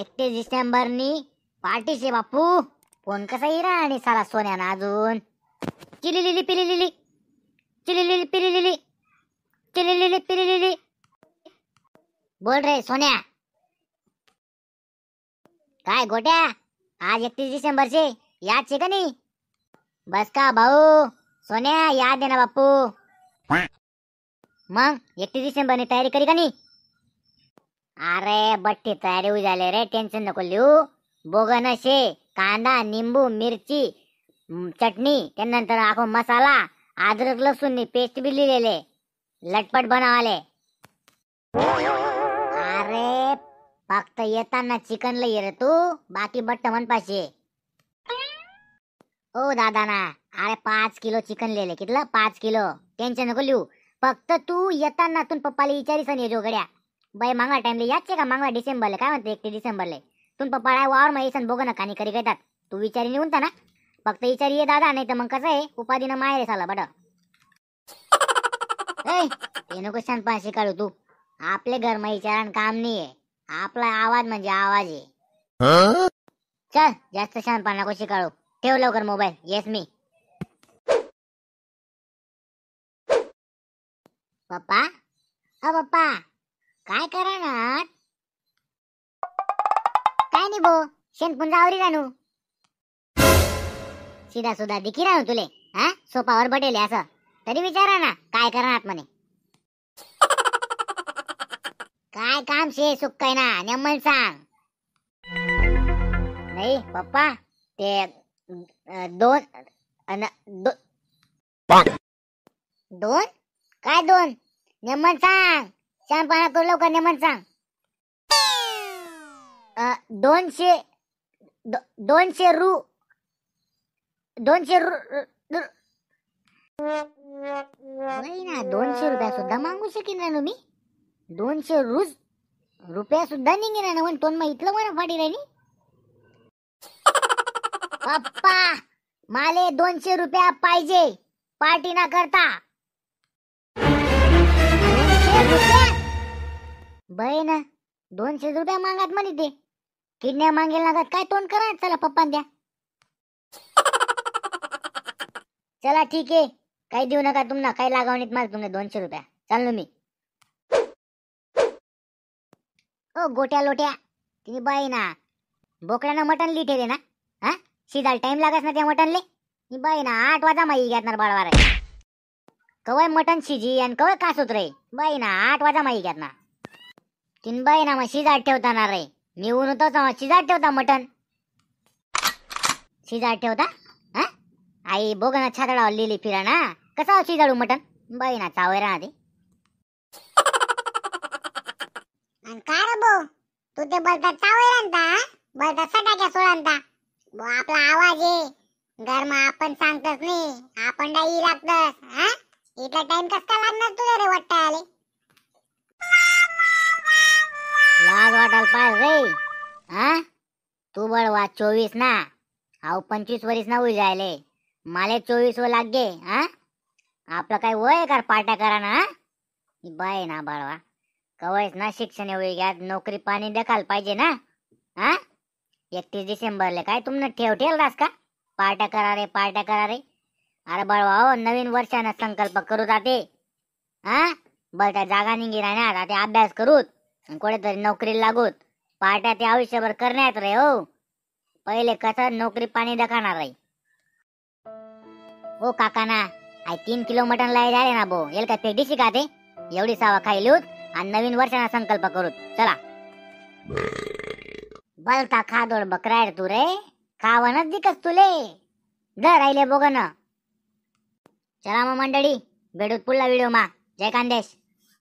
एकतीस डिसेंबरनी पार्टी शे बापू फोन कसा इरा आणि साला सोन्यानं अजून चिलिलिली पिलिलिली चिलिलिली पिलिलिली चिलिलिली पिलिलिली बोल रे सोन्या काय गोट्या आज एकतीस डिसेंबरचे याद शे का नाही बस का भाऊ सोन्या याद दे ना बापू मग एकतीस डिसेंबरनी तयारी करी का नाही अरे बट्टी तयारी झाले रे टेन्शन नको लिहू बोगन शे कांदा निंबू मिरची चटणी त्यानंतर आखो मसाला अद्रक लसूण पेस्ट बी लिहिलेले लटपट बनवाले अरे फक्त येताना चिकन लई ये रे तू बाकी बट्ट म्हण पाचशे ओ दादा ना अरे पाच किलो चिकन लिहिले कितलं पाच किलो टेन्शन नको लिहू फक्त तू येताना तू पप्पाला विचारीस आणि जोगड्या बाई मांगला टाइमले याचे का मांगला डिसेंबरले काय म्हणते एकटी डिसेंबरले तुम पप्पा वावर मग येसन बघ ना कानी करी घेतात तू विचारी नेऊन ना फक्त विचारी ये दादा नाही तर मग कसं आहे उपाधीनं माहेर साला बड ए नको पण काढू तू आपले घर मग विचारण काम नाहीये आपला आवाज म्हणजे आवाज आहे चल जास्त शानपणा नको शिकाळू ठेव लवकर मोबाईल येस मी पप्पा अ पप्पा आवरी रानू सीधा सुधा दिखी राहू तुले हा सोपावर बटेले असं तरी विचारा ना काय करणार म्हणे काय काम शे सुख काय ना नेमन सांग नाही पप्पा ते दोन अन, दो, दोन काय दोन नेमन सांग शहाणपणा करू लवकर नेमन सांग दोनशे दोनशे रु दोनशे रु ना दोनशे रुपया सुद्धा मागू शकेन ना मी दोनशे रुज रुपया सुद्धा निघे ना म्हणतो मग इथलं मला फाटी राहिली पप्पा माले दोनशे रुपया पाहिजे पार्टी ना करता बय ना दोनशे रुपया मागात म्हणे ते किडण्या मागेल ना काय तोंड करा चला पप्पा द्या चला ठीक आहे काही देऊ नका तुम्हाला काही लागावणीत माझ तुम्ही दोनशे रुपया चाललो मी ओ गोट्या लोट्या ती बाई ना बोकड्यानं मटन लिहिते रे ना हा शिजाल टाइम लागत ना त्या मटनले ले बाई ना आठ वाजा माई घेतणार बाळवार कवय मटन शिजी आणि कवय होत रे बाई ना आठ वाजा माई ना तीन बाई ना मग शिजाळ ठेवताना रे निवून होतो शिजाट ठेवता मटन शिजाट ठेवता हा आई बोग ना छातडावर लिहिली फिरा ना कसा शिजाडू मटन बाई ना राहा राहते काय रे बो तू ते बोलता चावे राहता बोलता सटाक्या बो आपला आवाज आहे घर मग आपण सांगतच नाही आपण डाई लागतस हा इथला टाइम कस का लागणार तुझ्या रे वाटत आले वाटायला पाहिजे रे हा तू बळवा चोवीस ना अहो पंचवीस वरीस ना होई जायले माले चोवीस व लागे हा आपलं काय वय कर पाट्या करा ना बाय ना बळवा कवयस ना शिक्षण होई घ्या नोकरी पाणी देखाल पाहिजे ना हा एकतीस डिसेंबरले काय तुमनं ठेव ठेल रास का पाट्या करा रे पाट्या करा रे अरे बळवा हो नवीन वर्षानं संकल्प करू जाते हा बरं त्या जागा निघी राहणार आता अभ्यास करूत तरी नोकरी लागूत पहाट्या ते आयुष्यभर करण्यात रे हो पहिले कसं नोकरी पाणी दखाणार रे हो ना आई तीन किलो मटण लाई झाले ना बो येल काय डिशी का ते एवढी सावा खाई आणि नवीन वर्षाचा संकल्प करू चला बलता खादोड बकराय तू रे खावणच दिकस तुले दर राहिले ना चला मग मंडळी भेटूत पुढला व्हिडिओ मा जय कांदेश